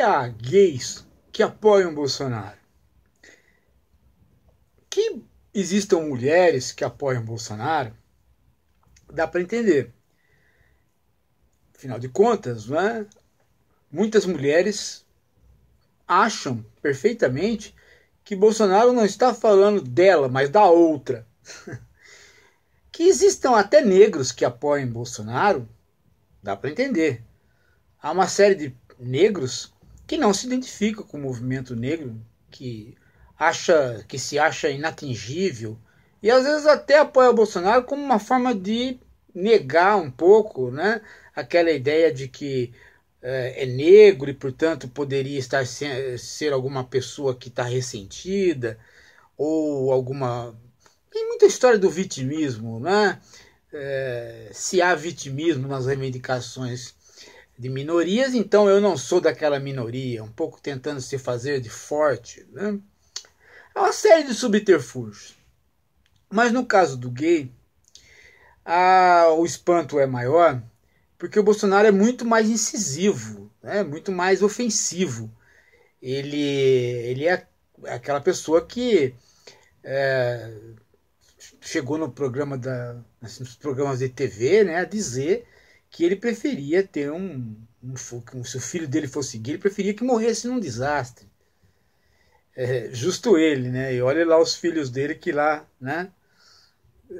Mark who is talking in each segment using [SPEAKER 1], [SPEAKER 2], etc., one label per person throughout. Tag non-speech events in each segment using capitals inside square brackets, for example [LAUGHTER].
[SPEAKER 1] há gays que apoiam Bolsonaro. Que existam mulheres que apoiam Bolsonaro, dá para entender. Afinal de contas, né, muitas mulheres acham perfeitamente que Bolsonaro não está falando dela, mas da outra. [LAUGHS] que existam até negros que apoiem Bolsonaro, dá para entender. Há uma série de negros que não se identifica com o movimento negro, que acha que se acha inatingível e às vezes até apoia o Bolsonaro como uma forma de negar um pouco, né, aquela ideia de que é, é negro e portanto poderia estar sem, ser alguma pessoa que está ressentida ou alguma tem muita história do vitimismo, né? É, se há vitimismo nas reivindicações de minorias, então eu não sou daquela minoria, um pouco tentando se fazer de forte. Né? É uma série de subterfúgios. Mas no caso do gay, a, o espanto é maior porque o Bolsonaro é muito mais incisivo, né? muito mais ofensivo. Ele, ele é aquela pessoa que é, chegou no programa da, nos programas de TV né, a dizer que ele preferia ter um, um, um, se o filho dele fosse gay, ele preferia que morresse num desastre. É, justo ele, né? E olha lá os filhos dele que lá, né?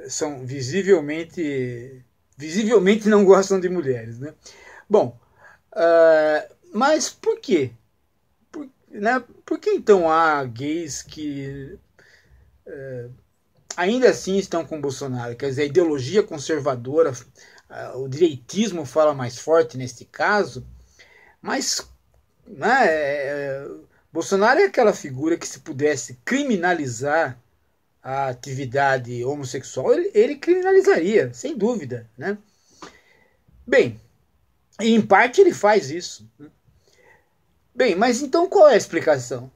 [SPEAKER 1] São visivelmente, visivelmente não gostam de mulheres, né? Bom, uh, mas por quê? Por, né? por que então há gays que uh, ainda assim estão com Bolsonaro. Quer dizer, a ideologia conservadora, o direitismo fala mais forte neste caso, mas né, é, é, Bolsonaro é aquela figura que se pudesse criminalizar a atividade homossexual, ele, ele criminalizaria, sem dúvida. Né? Bem, em parte ele faz isso. Né? Bem, mas então qual é a explicação?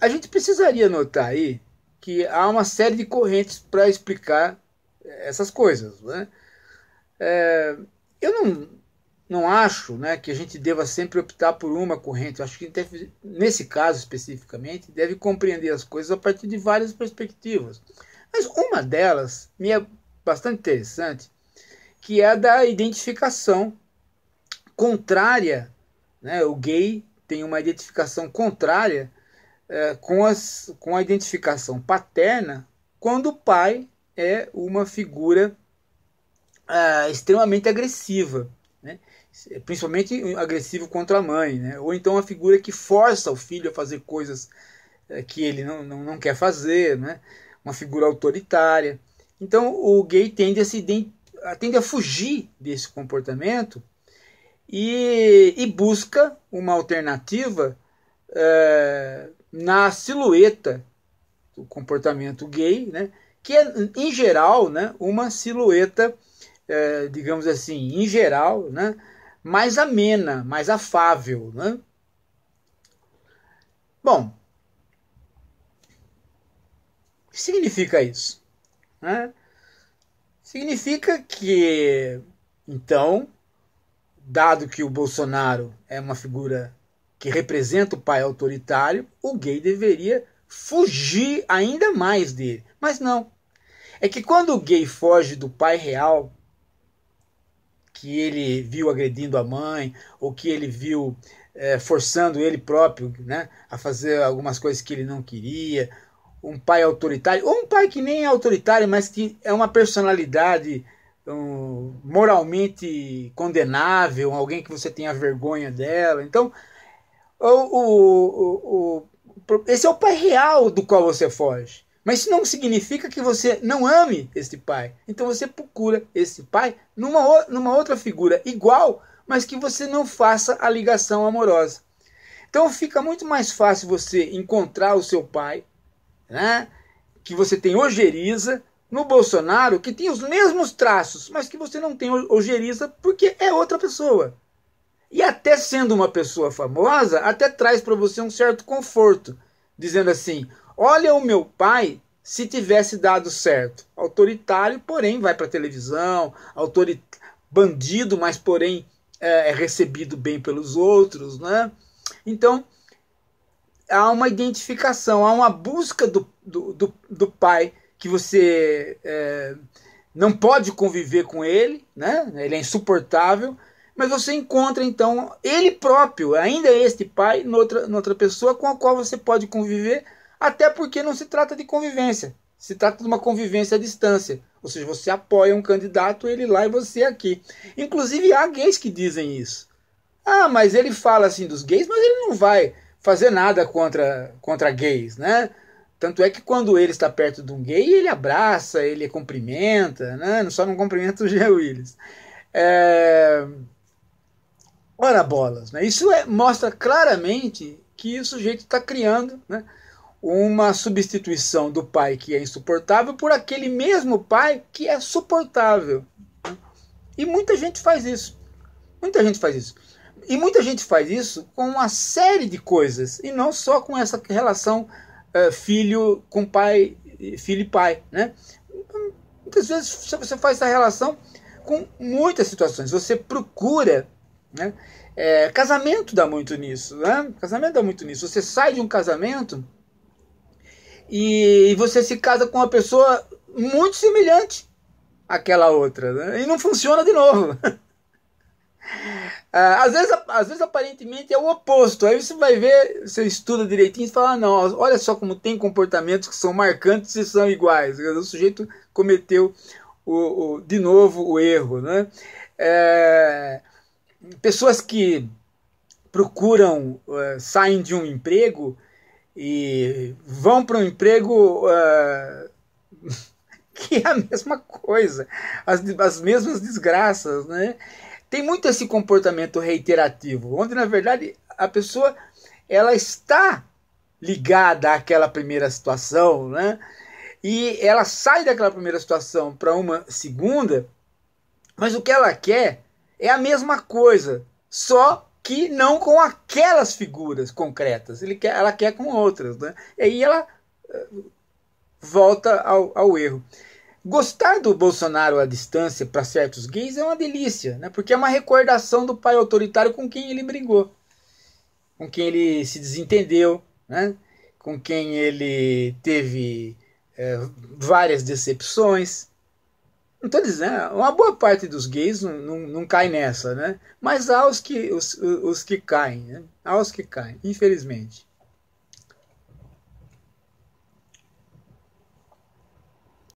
[SPEAKER 1] A gente precisaria notar aí que há uma série de correntes para explicar essas coisas. Né? É, eu não, não acho né, que a gente deva sempre optar por uma corrente. Eu acho que deve, nesse caso especificamente deve compreender as coisas a partir de várias perspectivas. Mas uma delas me é bastante interessante, que é a da identificação contrária. Né? O gay tem uma identificação contrária é, com, as, com a identificação paterna quando o pai é uma figura é, extremamente agressiva, né? É, principalmente agressivo contra a mãe, né? ou então a figura que força o filho a fazer coisas é, que ele não, não, não quer fazer, né? uma figura autoritária. Então o gay tende a, se, tende a fugir desse comportamento e, e busca uma alternativa na silhueta do comportamento gay, né? que é, em geral, né, uma silhueta, é, digamos assim, em geral, né, mais amena, mais afável. Né? Bom, o que significa isso? Né? Significa que, então, dado que o Bolsonaro é uma figura que representa o pai autoritário, o gay deveria fugir ainda mais dele. Mas não. É que quando o gay foge do pai real, que ele viu agredindo a mãe, ou que ele viu é, forçando ele próprio né, a fazer algumas coisas que ele não queria, um pai autoritário, ou um pai que nem é autoritário, mas que é uma personalidade um, moralmente condenável, alguém que você tenha vergonha dela. Então, o, o, o, esse é o pai real do qual você foge. Mas isso não significa que você não ame este pai. Então você procura este pai numa, numa outra figura igual, mas que você não faça a ligação amorosa. Então fica muito mais fácil você encontrar o seu pai, né? que você tem ojeriza, no Bolsonaro, que tem os mesmos traços, mas que você não tem ojeriza porque é outra pessoa. E até sendo uma pessoa famosa, até traz para você um certo conforto, dizendo assim: olha o meu pai se tivesse dado certo. Autoritário, porém, vai para a televisão, autorit... bandido, mas porém é, é recebido bem pelos outros. Né? Então, há uma identificação, há uma busca do, do, do, do pai que você é, não pode conviver com ele, né? ele é insuportável, mas você encontra então ele próprio, ainda é este pai, noutra, noutra pessoa com a qual você pode conviver, até porque não se trata de convivência, se trata de uma convivência à distância. Ou seja, você apoia um candidato, ele lá e você aqui. Inclusive há gays que dizem isso. Ah, mas ele fala assim dos gays, mas ele não vai fazer nada contra, contra gays, né? Tanto é que quando ele está perto de um gay, ele abraça, ele cumprimenta, né? Só não cumprimenta o G. Willis. É... Ora bolas, né? Isso é, mostra claramente que o sujeito está criando né, uma substituição do pai que é insuportável por aquele mesmo pai que é suportável. Né? E muita gente faz isso. Muita gente faz isso. E muita gente faz isso com uma série de coisas, e não só com essa relação uh, filho com pai, filho e pai, né? Muitas vezes você faz essa relação com muitas situações. Você procura né? É, casamento dá muito nisso, né? Casamento dá muito nisso. Você sai de um casamento e você se casa com uma pessoa muito semelhante àquela outra, né? e não funciona de novo. [LAUGHS] É, às, vezes, às vezes, aparentemente, é o oposto. Aí você vai ver, você estuda direitinho e fala: não, olha só como tem comportamentos que são marcantes e são iguais. O sujeito cometeu o, o de novo o erro. Né? É, pessoas que procuram, uh, saem de um emprego e vão para um emprego uh, [LAUGHS] que é a mesma coisa, as, as mesmas desgraças, né? Tem muito esse comportamento reiterativo, onde na verdade a pessoa ela está ligada àquela primeira situação, né? E ela sai daquela primeira situação para uma segunda, mas o que ela quer é a mesma coisa, só que não com aquelas figuras concretas. Ele quer, ela quer com outras. Né? E aí ela eh, volta ao, ao erro. Gostar do Bolsonaro à distância para certos gays é uma delícia, né? porque é uma recordação do pai autoritário com quem ele brigou, com quem ele se desentendeu, né? com quem ele teve é, várias decepções não estou dizendo, é, uma boa parte dos gays não, não, não, cai nessa, né? Mas há os que, os, os que caem, né? Há os que caem, infelizmente.